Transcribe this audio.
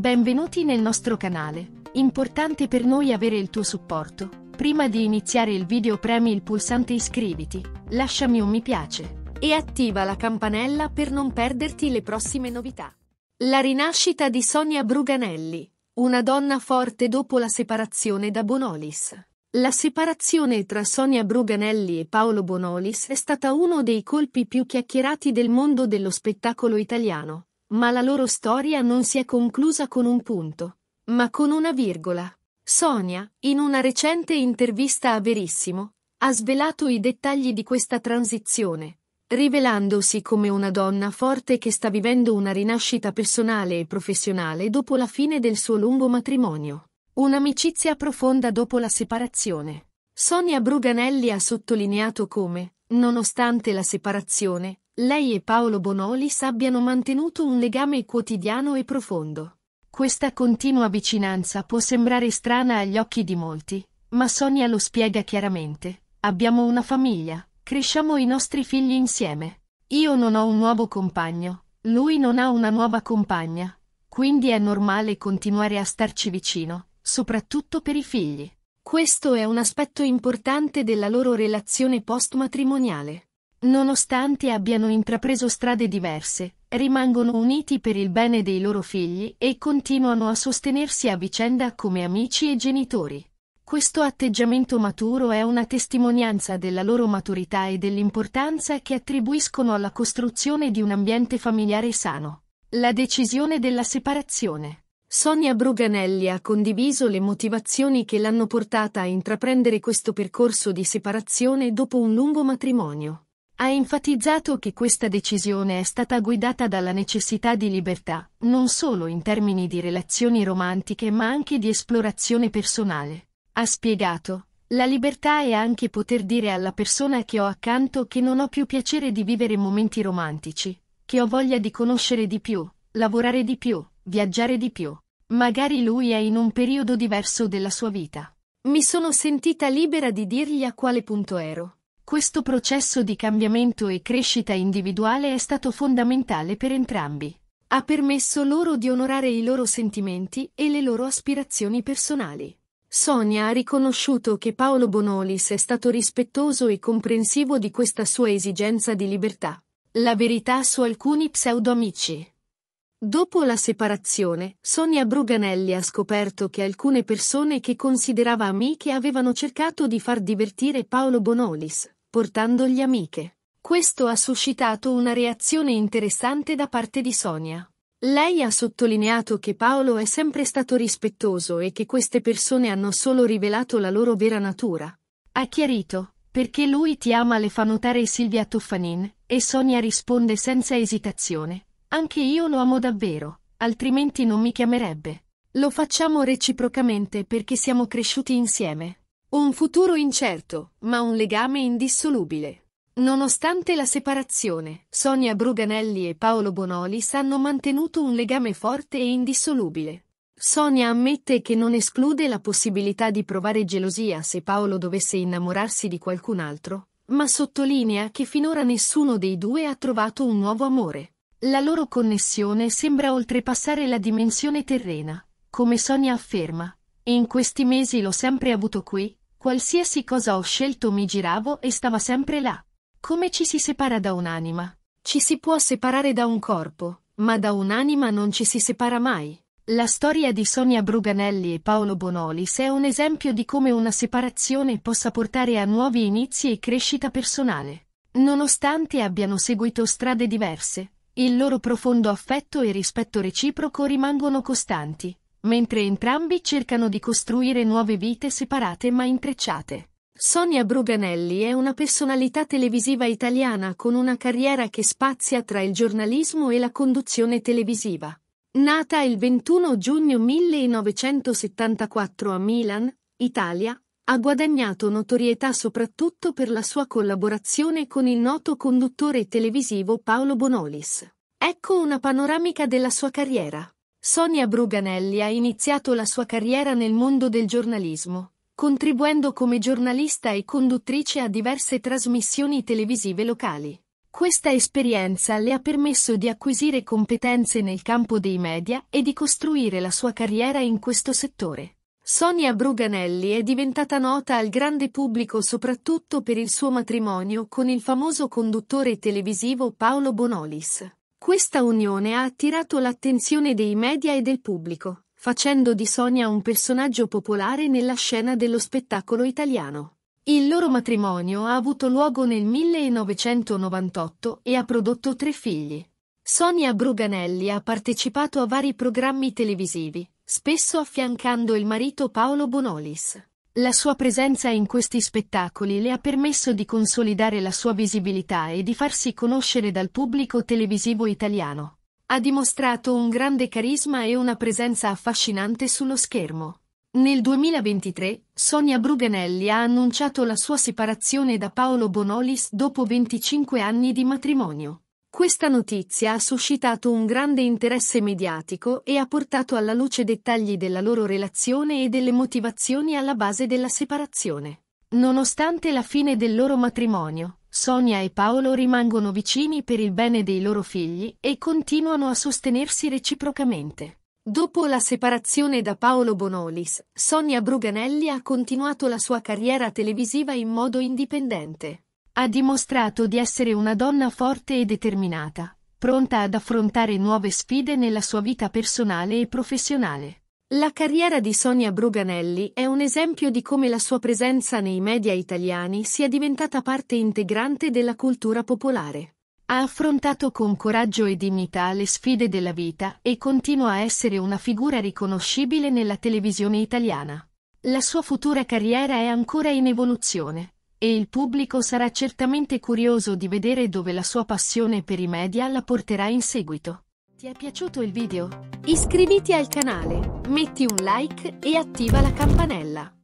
Benvenuti nel nostro canale. Importante per noi avere il tuo supporto. Prima di iniziare il video premi il pulsante iscriviti, lasciami un mi piace e attiva la campanella per non perderti le prossime novità. La rinascita di Sonia Bruganelli, una donna forte dopo la separazione da Bonolis. La separazione tra Sonia Bruganelli e Paolo Bonolis è stata uno dei colpi più chiacchierati del mondo dello spettacolo italiano ma la loro storia non si è conclusa con un punto, ma con una virgola. Sonia, in una recente intervista a Verissimo, ha svelato i dettagli di questa transizione, rivelandosi come una donna forte che sta vivendo una rinascita personale e professionale dopo la fine del suo lungo matrimonio. Un'amicizia profonda dopo la separazione. Sonia Bruganelli ha sottolineato come, Nonostante la separazione, lei e Paolo Bonolis abbiano mantenuto un legame quotidiano e profondo. Questa continua vicinanza può sembrare strana agli occhi di molti, ma Sonia lo spiega chiaramente. Abbiamo una famiglia, cresciamo i nostri figli insieme. Io non ho un nuovo compagno, lui non ha una nuova compagna, quindi è normale continuare a starci vicino, soprattutto per i figli. Questo è un aspetto importante della loro relazione post-matrimoniale. Nonostante abbiano intrapreso strade diverse, rimangono uniti per il bene dei loro figli e continuano a sostenersi a vicenda come amici e genitori. Questo atteggiamento maturo è una testimonianza della loro maturità e dell'importanza che attribuiscono alla costruzione di un ambiente familiare sano. La decisione della separazione. Sonia Bruganelli ha condiviso le motivazioni che l'hanno portata a intraprendere questo percorso di separazione dopo un lungo matrimonio. Ha enfatizzato che questa decisione è stata guidata dalla necessità di libertà, non solo in termini di relazioni romantiche ma anche di esplorazione personale. Ha spiegato, la libertà è anche poter dire alla persona che ho accanto che non ho più piacere di vivere momenti romantici, che ho voglia di conoscere di più, lavorare di più, viaggiare di più. Magari lui è in un periodo diverso della sua vita. Mi sono sentita libera di dirgli a quale punto ero. Questo processo di cambiamento e crescita individuale è stato fondamentale per entrambi. Ha permesso loro di onorare i loro sentimenti e le loro aspirazioni personali. Sonia ha riconosciuto che Paolo Bonolis è stato rispettoso e comprensivo di questa sua esigenza di libertà. La verità su alcuni pseudo-amici. Dopo la separazione, Sonia Bruganelli ha scoperto che alcune persone che considerava amiche avevano cercato di far divertire Paolo Bonolis, portandogli amiche. Questo ha suscitato una reazione interessante da parte di Sonia. Lei ha sottolineato che Paolo è sempre stato rispettoso e che queste persone hanno solo rivelato la loro vera natura. Ha chiarito, perché lui ti ama le fa notare Silvia Toffanin, e Sonia risponde senza esitazione. Anche io lo amo davvero, altrimenti non mi chiamerebbe. Lo facciamo reciprocamente perché siamo cresciuti insieme. Un futuro incerto, ma un legame indissolubile. Nonostante la separazione, Sonia Bruganelli e Paolo Bonolis hanno mantenuto un legame forte e indissolubile. Sonia ammette che non esclude la possibilità di provare gelosia se Paolo dovesse innamorarsi di qualcun altro, ma sottolinea che finora nessuno dei due ha trovato un nuovo amore. La loro connessione sembra oltrepassare la dimensione terrena, come Sonia afferma. in questi mesi l'ho sempre avuto qui, qualsiasi cosa ho scelto mi giravo e stava sempre là. Come ci si separa da un'anima? Ci si può separare da un corpo, ma da un'anima non ci si separa mai. La storia di Sonia Bruganelli e Paolo Bonolis è un esempio di come una separazione possa portare a nuovi inizi e crescita personale. Nonostante abbiano seguito strade diverse, il loro profondo affetto e rispetto reciproco rimangono costanti, mentre entrambi cercano di costruire nuove vite separate ma intrecciate. Sonia Bruganelli è una personalità televisiva italiana con una carriera che spazia tra il giornalismo e la conduzione televisiva. Nata il 21 giugno 1974 a Milan, Italia, ha guadagnato notorietà soprattutto per la sua collaborazione con il noto conduttore televisivo Paolo Bonolis. Ecco una panoramica della sua carriera. Sonia Bruganelli ha iniziato la sua carriera nel mondo del giornalismo, contribuendo come giornalista e conduttrice a diverse trasmissioni televisive locali. Questa esperienza le ha permesso di acquisire competenze nel campo dei media e di costruire la sua carriera in questo settore. Sonia Bruganelli è diventata nota al grande pubblico soprattutto per il suo matrimonio con il famoso conduttore televisivo Paolo Bonolis. Questa unione ha attirato l'attenzione dei media e del pubblico, facendo di Sonia un personaggio popolare nella scena dello spettacolo italiano. Il loro matrimonio ha avuto luogo nel 1998 e ha prodotto tre figli. Sonia Bruganelli ha partecipato a vari programmi televisivi, spesso affiancando il marito Paolo Bonolis. La sua presenza in questi spettacoli le ha permesso di consolidare la sua visibilità e di farsi conoscere dal pubblico televisivo italiano. Ha dimostrato un grande carisma e una presenza affascinante sullo schermo. Nel 2023, Sonia Bruganelli ha annunciato la sua separazione da Paolo Bonolis dopo 25 anni di matrimonio. Questa notizia ha suscitato un grande interesse mediatico e ha portato alla luce dettagli della loro relazione e delle motivazioni alla base della separazione. Nonostante la fine del loro matrimonio, Sonia e Paolo rimangono vicini per il bene dei loro figli e continuano a sostenersi reciprocamente. Dopo la separazione da Paolo Bonolis, Sonia Bruganelli ha continuato la sua carriera televisiva in modo indipendente. Ha dimostrato di essere una donna forte e determinata, pronta ad affrontare nuove sfide nella sua vita personale e professionale. La carriera di Sonia Bruganelli è un esempio di come la sua presenza nei media italiani sia diventata parte integrante della cultura popolare. Ha affrontato con coraggio e dignità le sfide della vita e continua a essere una figura riconoscibile nella televisione italiana. La sua futura carriera è ancora in evoluzione e il pubblico sarà certamente curioso di vedere dove la sua passione per i media la porterà in seguito. Ti è piaciuto il video? Iscriviti al canale, metti un like e attiva la campanella.